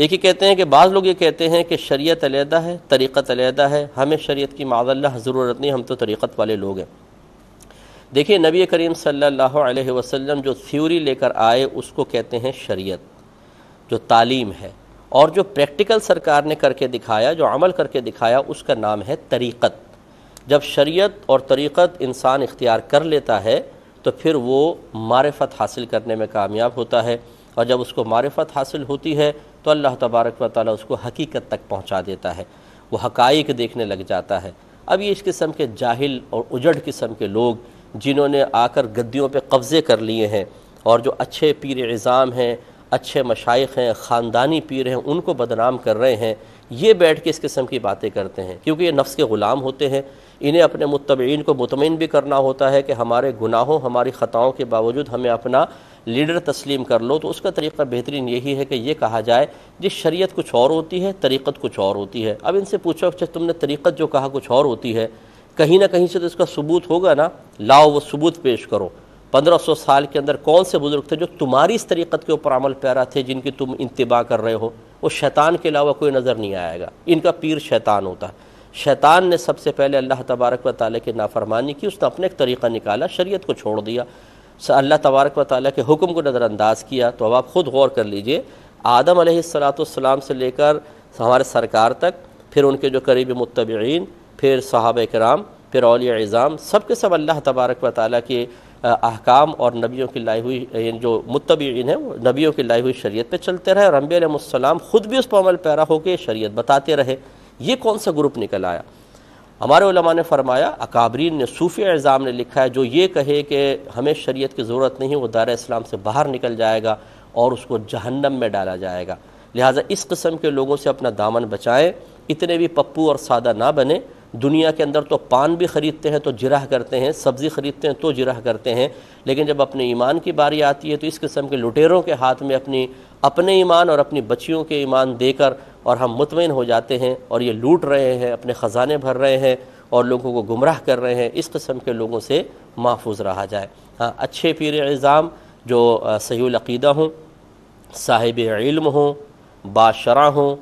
एक ही कहते हैं कि बाज़ लोग ये कहते हैं कि शरीयत अलहदा है तरीक़त अलहदा है हमें शरीयत की माजल्ला ज़रूरत नहीं हम तो तरीक़त वाले लोग हैं देखिए नबी करीम सल्लल्लाहु अलैहि वसल्लम जो थ्योरी लेकर आए उसको कहते हैं शरीयत जो तालीम है और जो प्रैक्टिकल सरकार ने करके दिखाया जो अमल करके दिखाया उसका नाम है तरीक़त जब शरीयत और तरीक़त इंसान इख्तियार कर लेता है तो फिर वो मारफत हासिल करने में कामयाब होता है और जब उसको मारफत हासिल होती है तो अल्लाह तबारक व ताली उसको हकीकत तक पहुँचा देता है वो हकाइक देखने लग जाता है अब ये इस किस्म के जाहिल और उजड़ किस्म के लोग जिन्होंने आकर गद्दियों पर कब्ज़े कर लिए हैं और जो अच्छे पीर एज़ाम हैं अच्छे मशाइ हैं ख़ानदानी पीर हैं उनको बदनाम कर रहे हैं ये बैठ के इस किस्म की बातें करते हैं क्योंकि ये नफ्स के ग़ुलाम होते हैं इन्हें अपने मुतबीन को मुतमिन भी करना होता है कि हमारे गुनाहों हमारी ख़ताओं के बावजूद हमें अपना लीडर तस्लीम कर लो तो उसका तरीका बेहतरीन यही है कि ये कहा जाए जिस शरीयत कुछ और होती है तरीक़त कुछ और होती है अब इनसे पूछो अच्छा तुमने तरीक़त जो कहा कुछ और होती है कहीं ना कहीं से तो इसका सबूत होगा ना लाओ वो सबूत पेश करो पंद्रह सौ साल के अंदर कौन से बुज़ुर्ग थे जो तुम्हारी इस तरीक़त के ऊपर अमल प्यारा थे जिनकी तुम इंतबा कर रहे हो वो शैतान के अलावा कोई नज़र नहीं आएगा इनका पीर शैतान होता है शैतान ने सबसे पहले अल्लाह तबारक व ताली की नाफरमानी की उसने अपने एक तरीक़ा निकाला शरीयत को छोड़ दिया अल्लाह तबारक व ताली के हुक्म को नज़रअंदाज किया तो अब आप ख़ुद गौर कर लीजिए आदम सलाम से लेकर हमारे सरकार तक फिर उनके जो करीबी मुतबीन फिर सहाब कराम फिर अलिया इज़ाम सब के सब अल्लाह तबारक व ताली के अहकाम और नबियों की लाई हुई जो मुतबीन है वो नबियों की लाई हुई शरीत पर चलते रहे और अम्बीसम ख़ुद भी उस पर अमल पैरा होकर शरीत बताते रहे ये कौन सा ग्रुप निकल आया हमारे उलमा ने फरमाया अकाबरीन ने सूफ़ी एज़ाम ने लिखा है जो ये कहे कि हमें शरीत की ज़रूरत नहीं वो दार इस्लाम से बाहर निकल जाएगा और उसको जहन्नम में डाला जाएगा लिहाजा इस कस्म के लोगों से अपना दामन बचाएँ इतने भी पप्पू और सादा ना बने दुनिया के अंदर तो पान भी ख़रीदते हैं तो जिरह करते हैं सब्ज़ी ख़रीदते हैं तो जिरह करते हैं लेकिन जब अपने ईमान की बारी आती है तो इस किस्म के लुटेरों के हाथ में अपनी अपने ईमान और अपनी बच्चियों के ईमान देकर और हम मुतमिन हो जाते हैं और ये लूट रहे हैं अपने ख़जाने भर रहे हैं और लोगों को गुमराह कर रहे हैं इस किस्म के लोगों से महफूज रहा जाए हाँ अच्छे पीर एज़ाम जो सहीदा हों साहिब इल्म हों बाशरा हों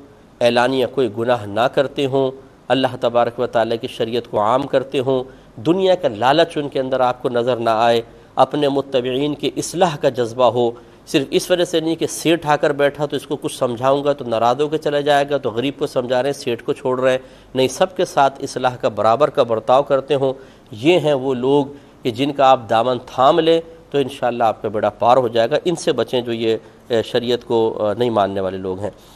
ऐलानिया कोई गुनाह ना करते हों अल्लाह तबारक व ताली की शरीय को आम करते हों दुनिया का लालच उनके अंदर आपको नज़र ना आए अपने मुतबीन के असलाह का जज्बा हो सिर्फ इस वजह से नहीं कि सेठ आकर बैठा तो इसको कुछ समझाऊंगा तो नाराज़ होकर चला जाएगा तो गरीब को समझा रहे हैं सेठ को छोड़ रहे हैं नहीं सब के साथ इसलाह का बराबर का बर्ताव करते हों ये हैं वो लोग कि जिनका आप दामन थाम लें तो इन आपका बेड़ा पार हो जाएगा इनसे बचें जो ये शरीय को नहीं मानने वाले लोग हैं